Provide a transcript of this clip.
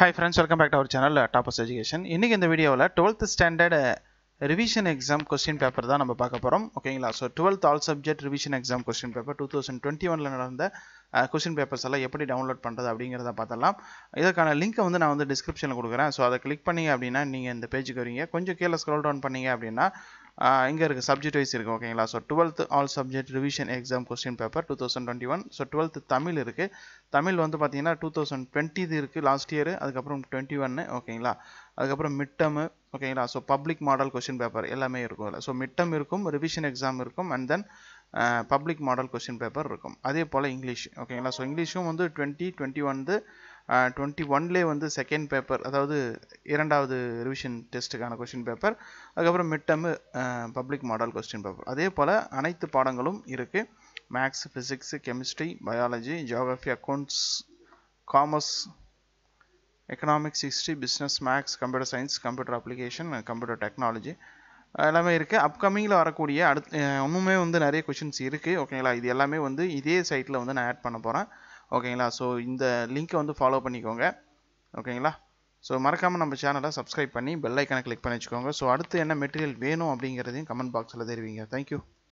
hi friends welcome back to our channel toppers education இன்றைக்கி இந்த வீடியோவில் twelfth standard revision exam question paper தான் நம்ம பார்க்க போகிறோம் ஓகேங்களா so twelfth all subject revision exam question paper two thousand twenty ஒனில் நடந்த கொஸ்டின் uh, பேப்பர்ஸ் எல்லாம் எப்படி டவுன்லோட் பண்ணுறது அப்படிங்கிறத பார்த்தலாம் இதற்கான லிங்க்கை வந்து நான் வந்து டிஸ்கிரிப்ஷனில் கொடுக்குறேன் ஸோ அதை கிளிக் பண்ணிங்க அப்படின்னா நீங்கள் இந்த பேஜுக்கு வரீங்க கொஞ்சம் கீழே ஸ்க்ரோல் டவுன் பண்ணிங்க அப்படின்னா இங்கே இருக்குது சப்ஜெக்ட் வைஸ் இருக்குது ஓகேங்களா so twelfth all subject revision exam question paper two thousand twenty one so Tamil இருக்குது தமிழ் வந்து பார்த்தீங்கன்னா டூ தௌசண்ட் டுவெண்ட்டி இருக்குது லாஸ்ட் இயர் அதுக்கப்புறம் டுவெண்ட்டி ஒன்னு ஓகேங்களா அதுக்கப்புறம் மிட் ஓகேங்களா so public model question paper எல்லாமே இருக்கும் இல்லை ஸோ மிட் இருக்கும் ரிவிஷன் எக்ஸாம் இருக்கும் and then public model question paper இருக்கும் அதே போல் இங்கிலீஷ் ஓகேங்களா ஸோ இங்கிலீஷும் வந்து டுவெண்ட்டி டுவெண்ட்டி வந்து டுவெண்ட்டி ஒன்லேயே வந்து செகண்ட் பேப்பர் அதாவது இரண்டாவது ரிவிஷன் டெஸ்ட்டுக்கான கொஸ்டின் பேப்பர் அதுக்கப்புறம் மிட் டம்மு பப்ளிக் மாடல் கொஸ்டின் பேப்பர் அதே போல் அனைத்து பாடங்களும் இருக்குது maths physics chemistry biology geography accounts commerce economics history business maths computer science computer application computer technology எல்லாமே இருக்குது அப்கமிங்கில் வரக்கூடிய அடுத்து இன்னுமே வந்து நிறைய கொஷின்ஸ் இருக்குது ஓகேங்களா இது எல்லாமே வந்து இதே சைட்டில் வந்து நான் ஆட் பண்ண போகிறேன் ஓகேங்களா ஸோ இந்த லிங்க்கை வந்து ஃபாலோ பண்ணிக்கோங்க ஓகேங்களா ஸோ மறக்காமல் நம்ம சேனலை சப்ஸ்கிரைப் பண்ணி பெல்லைக்கனை கிளிக் பண்ணி வச்சுக்கோங்க ஸோ அடுத்து என்ன மெட்டீரியல் வேணும் அப்படிங்கிறதையும் கமெண்ட் பாக்ஸில் தெரிவிங்க தேங்க்யூ